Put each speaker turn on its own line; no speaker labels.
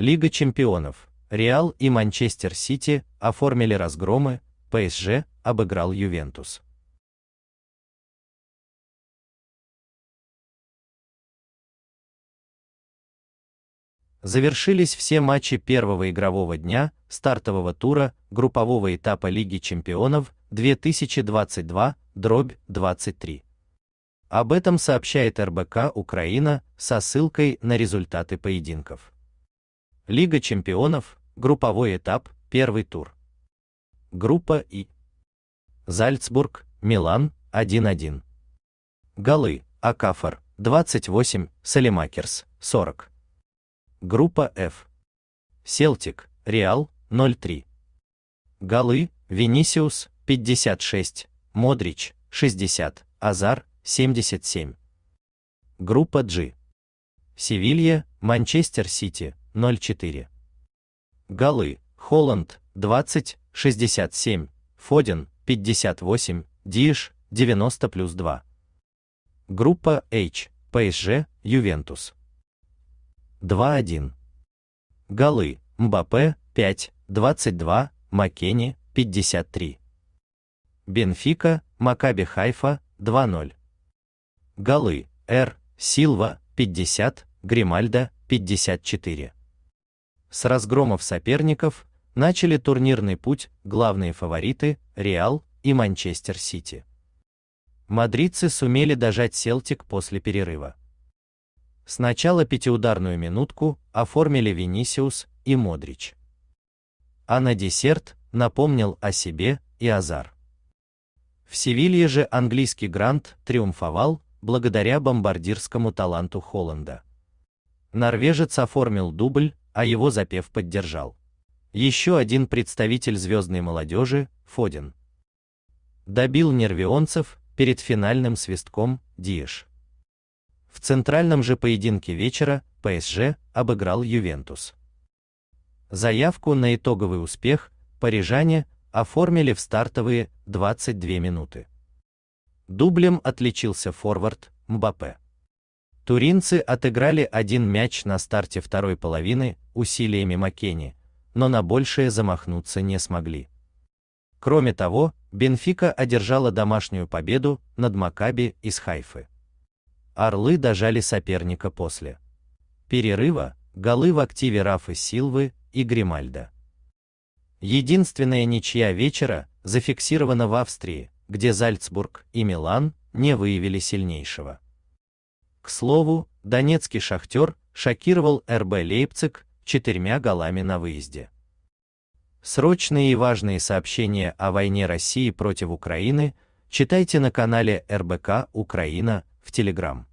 Лига чемпионов. Реал и Манчестер Сити оформили разгромы, ПСЖ обыграл Ювентус. Завершились все матчи первого игрового дня стартового тура группового этапа Лиги чемпионов 2022-23. Об этом сообщает РБК Украина со ссылкой на результаты поединков. Лига чемпионов, групповой этап, первый тур. Группа И. Зальцбург, Милан, 1-1. Голы, Акафор, 28, Салимакерс, 40. Группа F. Селтик, Реал, 0-3. Голы, Венисиус, 56, Модрич, 60, Азар, 77. Группа G. Севилья, Манчестер Сити, 0-4. Голы. Холланд 20, 67, Фоден 58, Диш 90 плюс 2. Группа H, ПСЖ, Ювентус. 2-1. Голы. Мбаппе 5, 22, Маккенни 53. Бенфика, Макаби Хайфа 2-0. Голы. Р. Силва 50, Гримальда 54. С разгромов соперников начали турнирный путь главные фавориты Реал и Манчестер Сити. Мадридцы сумели дожать Селтик после перерыва. Сначала пятиударную минутку оформили Венисиус и Модрич. А на десерт напомнил о себе и Азар. В Севилье же английский грант триумфовал благодаря бомбардирскому таланту Холланда. Норвежец оформил дубль а его запев поддержал. Еще один представитель звездной молодежи, Фодин. Добил нервионцев перед финальным свистком Диэш. В центральном же поединке вечера ПСЖ обыграл Ювентус. Заявку на итоговый успех парижане оформили в стартовые 22 минуты. Дублем отличился форвард Мбаппе. Туринцы отыграли один мяч на старте второй половины усилиями Маккени, но на большее замахнуться не смогли. Кроме того, Бенфика одержала домашнюю победу над Макаби из Хайфы. Орлы дожали соперника после перерыва, голы в активе Рафы Силвы и Гримальда. Единственная ничья вечера зафиксирована в Австрии, где Зальцбург и Милан не выявили сильнейшего. К слову, донецкий «Шахтер» шокировал РБ Лейпциг четырьмя голами на выезде. Срочные и важные сообщения о войне России против Украины читайте на канале РБК Украина в Телеграм.